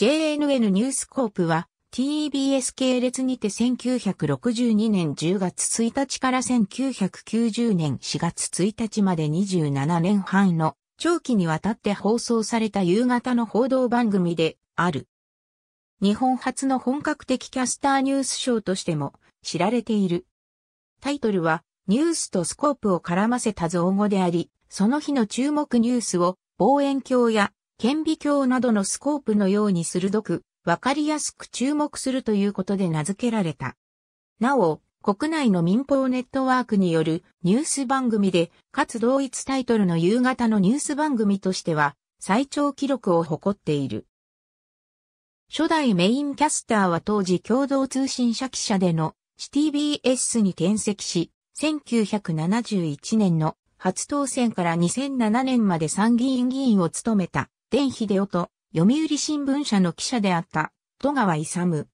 JNN ニュースコープは TBS 系列にて1962年10月1日から1990年4月1日まで27年半の長期にわたって放送された夕方の報道番組である。日本初の本格的キャスターニュースショーとしても知られている。タイトルはニュースとスコープを絡ませた造語であり、その日の注目ニュースを望遠鏡や顕微鏡などのスコープのように鋭く、わかりやすく注目するということで名付けられた。なお、国内の民放ネットワークによるニュース番組で、かつ同一タイトルの夕方のニュース番組としては、最長記録を誇っている。初代メインキャスターは当時共同通信社記者での CTBS に転籍し、1971年の初当選から2007年まで参議院議員を務めた。伝秀夫と読売新聞社の記者であった戸川勇。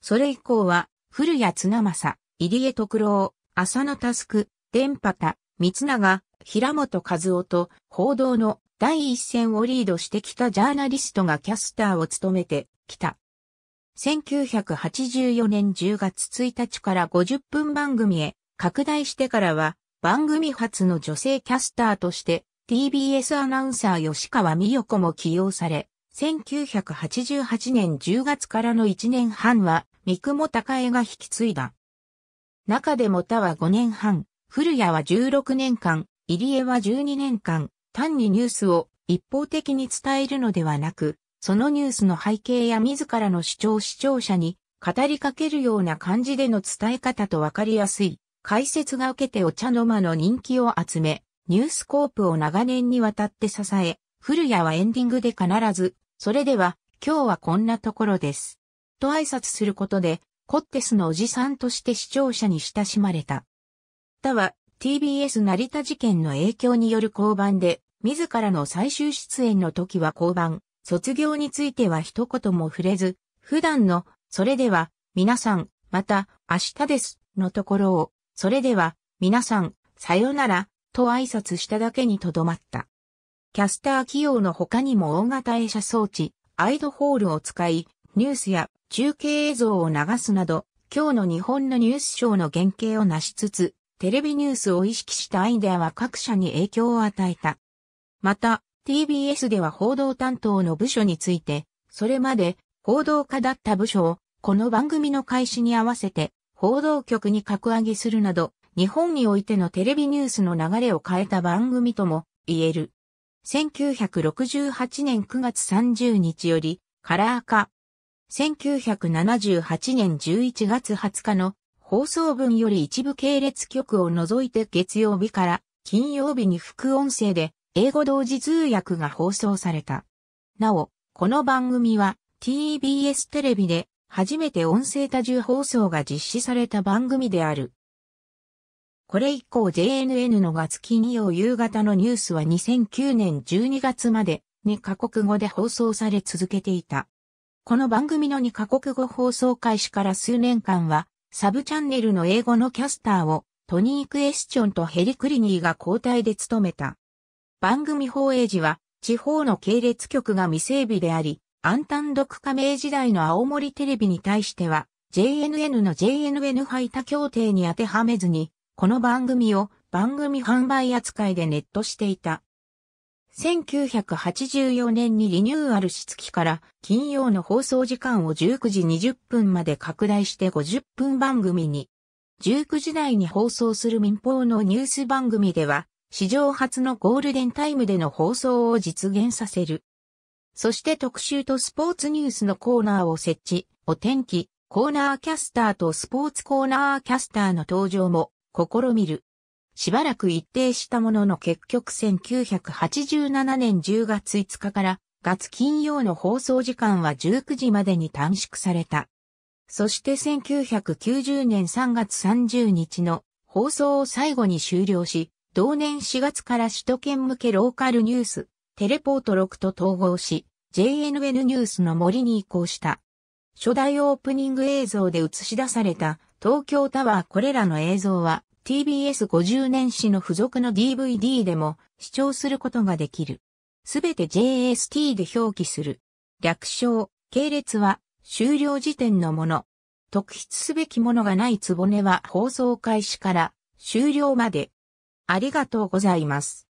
それ以降は古谷綱政、入江徳郎、浅野佑、伝畑、三永、平本和夫と報道の第一線をリードしてきたジャーナリストがキャスターを務めてきた。1984年10月1日から50分番組へ拡大してからは番組初の女性キャスターとして TBS アナウンサー吉川美代子も起用され、1988年10月からの1年半は、三雲高江が引き継いだ。中でも田は5年半、古谷は16年間、入江は12年間、単にニュースを一方的に伝えるのではなく、そのニュースの背景や自らの主張視聴者に語りかけるような感じでの伝え方とわかりやすい解説が受けてお茶の間の人気を集め、ニュースコープを長年にわたって支え、古谷はエンディングで必ず、それでは、今日はこんなところです。と挨拶することで、コッテスのおじさんとして視聴者に親しまれた。他は、TBS 成田事件の影響による交番で、自らの最終出演の時は交番、卒業については一言も触れず、普段の、それでは、皆さん、また、明日です、のところを、それでは、皆さん、さよなら、と挨拶しただけにとどまった。キャスター起用の他にも大型映写装置、アイドホールを使い、ニュースや中継映像を流すなど、今日の日本のニュースショーの原型を成しつつ、テレビニュースを意識したアイデアは各社に影響を与えた。また、TBS では報道担当の部署について、それまで報道課だった部署を、この番組の開始に合わせて、報道局に格上げするなど、日本においてのテレビニュースの流れを変えた番組とも言える。1968年9月30日よりカラー化。1978年11月20日の放送分より一部系列局を除いて月曜日から金曜日に副音声で英語同時通訳が放送された。なお、この番組は TBS テレビで初めて音声多重放送が実施された番組である。これ以降 JNN の月金曜夕方のニュースは2009年12月まで2カ国語で放送され続けていた。この番組の2カ国語放送開始から数年間は、サブチャンネルの英語のキャスターをトニー・クエスチョンとヘリ・クリニーが交代で務めた。番組放映時は地方の系列局が未整備であり、アンタン独加盟時代の青森テレビに対しては、JNN の JNN 配多協定に当てはめずに、この番組を番組販売扱いでネットしていた。1984年にリニューアルし月から金曜の放送時間を19時20分まで拡大して50分番組に。19時台に放送する民放のニュース番組では史上初のゴールデンタイムでの放送を実現させる。そして特集とスポーツニュースのコーナーを設置、お天気、コーナーキャスターとスポーツコーナーキャスターの登場も試みる。しばらく一定したものの結局1987年10月5日から月金曜の放送時間は19時までに短縮された。そして1990年3月30日の放送を最後に終了し、同年4月から首都圏向けローカルニュース、テレポート6と統合し、JNN ニュースの森に移行した。初代オープニング映像で映し出された東京タワーこれらの映像は TBS50 年史の付属の DVD でも視聴することができる。すべて JST で表記する。略称、系列は終了時点のもの。特筆すべきものがないつぼねは放送開始から終了まで。ありがとうございます。